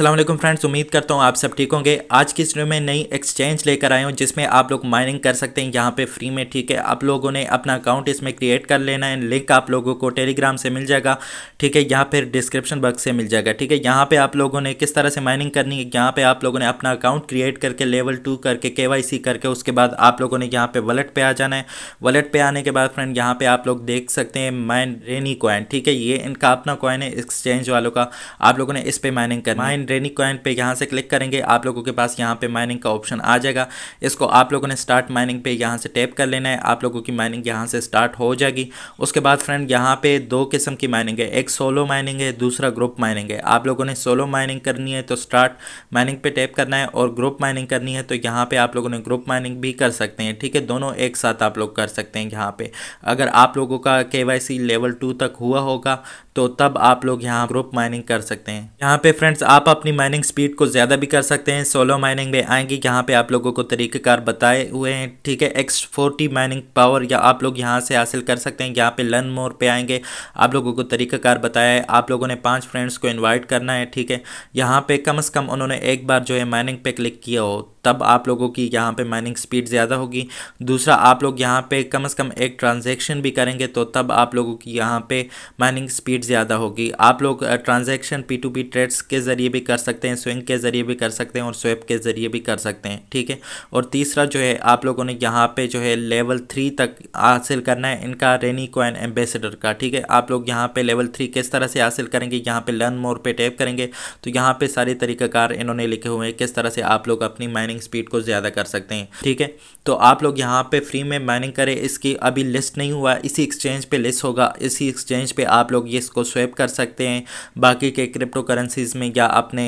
अल्लाम फ्रेंड्स उम्मीद करता हूँ आप सब ठीक होंगे आज की स्ट्रीम में नई एक्सचेंज लेकर आए हूँ जिसमें आप लोग माइनिंग कर सकते हैं यहाँ पे फ्री में ठीक है आप लोगों ने अपना अकाउंट इसमें क्रिएट कर लेना है लिंक आप लोगों को टेलीग्राम से मिल जाएगा ठीक है यहाँ फिर डिस्क्रिप्शन बॉक्स से मिल जाएगा ठीक है यहाँ पर आप लोगों ने किस तरह से माइनिंग करनी है यहाँ पर आप लोगों ने अपना अकाउंट क्रिएट करके लेवल टू करके के करके उसके बाद आप लोगों ने यहाँ पर वलेट पर आ जाना है वलेट पर आने के बाद फ्रेंड यहाँ पर आप लोग देख सकते हैं माइन रेनी कॉइन ठीक है ये इनका अपना कॉइन है एक्सचेंज वालों का आप लोगों ने इस पर माइनिंग कर माइन डेनी कॉइन पे यहाँ से क्लिक करेंगे आप लोगों के पास यहाँ पे माइनिंग का ऑप्शन आ जाएगा इसको आप लोगों ने स्टार्ट माइनिंग पे यहाँ से टैप कर लेना है आप लोगों की माइनिंग यहाँ से स्टार्ट हो जाएगी उसके बाद फ्रेंड यहाँ पे दो किस्म की माइनिंग है एक सोलो माइनिंग है दूसरा ग्रुप माइनिंग है आप लोगों ने सोलो माइनिंग करनी है तो स्टार्ट माइनिंग पे टैप करना है और ग्रुप माइनिंग करनी है तो यहाँ पर आप लोगों ने ग्रुप माइनिंग भी कर सकते हैं ठीक है दोनों एक साथ आप लोग कर सकते हैं यहाँ पर अगर आप लोगों का के लेवल टू तक हुआ होगा तो तब आप लोग यहाँ ग्रुप माइनिंग कर सकते हैं यहाँ पे फ्रेंड्स आप अपनी माइनिंग स्पीड को ज़्यादा भी कर सकते हैं सोलो माइनिंग में आएंगे यहाँ पे आप लोगों को तरीक़ेकार बताए हुए हैं ठीक है एक्स फोर्टी माइनिंग पावर या आप लोग यहाँ से हासिल कर सकते हैं यहाँ पे लर्न मोर पे आएंगे आप लोगों को तरीक़ेकार बताया है आप लोगों ने पाँच फ्रेंड्स को इन्वाइट करना है ठीक है यहाँ पर कम अज़ कम उन्होंने एक बार जो है माइनिंग पे क्लिक किया हो तब आप लोगों की यहाँ पे माइनिंग स्पीड ज़्यादा होगी दूसरा आप लोग यहाँ पे कम से कम एक ट्रांजैक्शन भी करेंगे तो तब आप लोगों की यहाँ पे माइनिंग स्पीड ज़्यादा होगी आप लोग transaction P two P trades के ज़रिए भी कर सकते हैं स्विंग के ज़रिए भी कर सकते हैं और स्वेप के ज़रिए भी कर सकते हैं ठीक है और तीसरा जो है आप लोगों ने यहाँ पर जो है लेवल थ्री तक हासिल करना है इनका रेनी कोइन एम्बेसडर का ठीक है आप लोग यहाँ पर लेवल थ्री किस तरह से हासिल करेंगे यहाँ पर लर्न मोर पर टैप करेंगे तो यहाँ पर सारे तरीक़ाकार इन्होंने लिखे हुए हैं किस तरह से आप लोग अपनी माइनिंग माइनिंग स्पीड को ज़्यादा कर सकते हैं ठीक है तो आप लोग यहाँ पे फ्री में माइनिंग करें इसकी अभी लिस्ट नहीं हुआ इसी एक्सचेंज पे लिस्ट होगा इसी एक्सचेंज पे आप लोग ये इसको स्वेप कर सकते हैं बाकी के क्रिप्टो करेंसीज़ में या अपने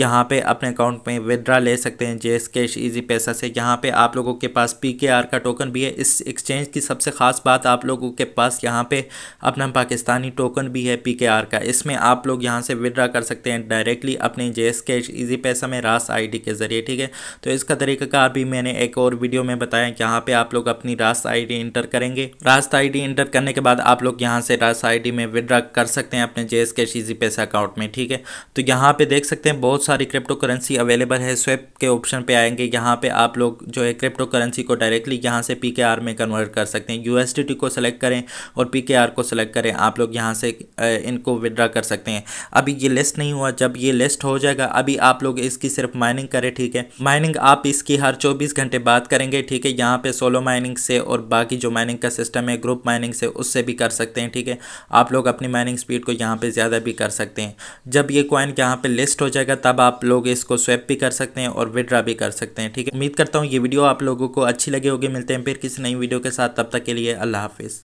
यहाँ पे अपने अकाउंट में विदड्रा ले सकते हैं जेस कैश ईजी पैसा से यहाँ पे आप लोगों के पास पी के आर का टोकन भी है इस एक्सचेंज की सबसे ख़ास बात आप लोगों के पास यहाँ पे अपना पाकिस्तानी टोकन भी है पी के आर का इसमें आप लोग यहाँ से विदड्रा कर सकते हैं डायरेक्टली अपने जे कैश ईजी पैसा में रास आई के ज़रिए ठीक है तो इसका तरीकाकार भी मैंने एक और वीडियो में बताया कि यहाँ पे आप लोग अपनी रास्ता आईडी इंटर करेंगे रास्ता आईडी इंटर करने के बाद आप लोग यहाँ से रास्ता आईडी में विड्रा कर सकते हैं अपने जे एस के सी पैसा अकाउंट में ठीक है तो यहाँ पर देख सकते हैं बहुत सारी क्रिप्टो करेंसी अवेलेबल है स्वेप के ऑप्शन पे आएंगे यहाँ पर आप लोग जो है क्रिप्टो करेंसी को डायरेक्टली यहाँ से पी में कन्वर्ट कर सकते हैं यू को सेलेक्ट करें और पी को सेलेक्ट करें आप लोग यहाँ से इनको विड्रा कर सकते हैं अभी ये लिस्ट नहीं हुआ जब ये लिस्ट हो जाएगा अभी आप लोग इसकी सिर्फ माइनिंग करें ठीक है माइनिंग माइनिंग आप इसकी हर 24 घंटे बात करेंगे ठीक है यहाँ पे सोलो माइनिंग से और बाकी जो माइनिंग का सिस्टम है ग्रुप माइनिंग से उससे भी कर सकते हैं ठीक है आप लोग अपनी माइनिंग स्पीड को यहाँ पे ज़्यादा भी कर सकते हैं जब ये कॉइन यहाँ पे लिस्ट हो जाएगा तब आप लोग इसको स्वैप भी कर सकते हैं और विड्रा भी कर सकते हैं ठीक है उम्मीद करता हूँ ये वीडियो आप लोगों को अच्छी लगी होगी मिलते हैं फिर किसी नई वीडियो के साथ तब तक के लिए अल्लाह हाफिज़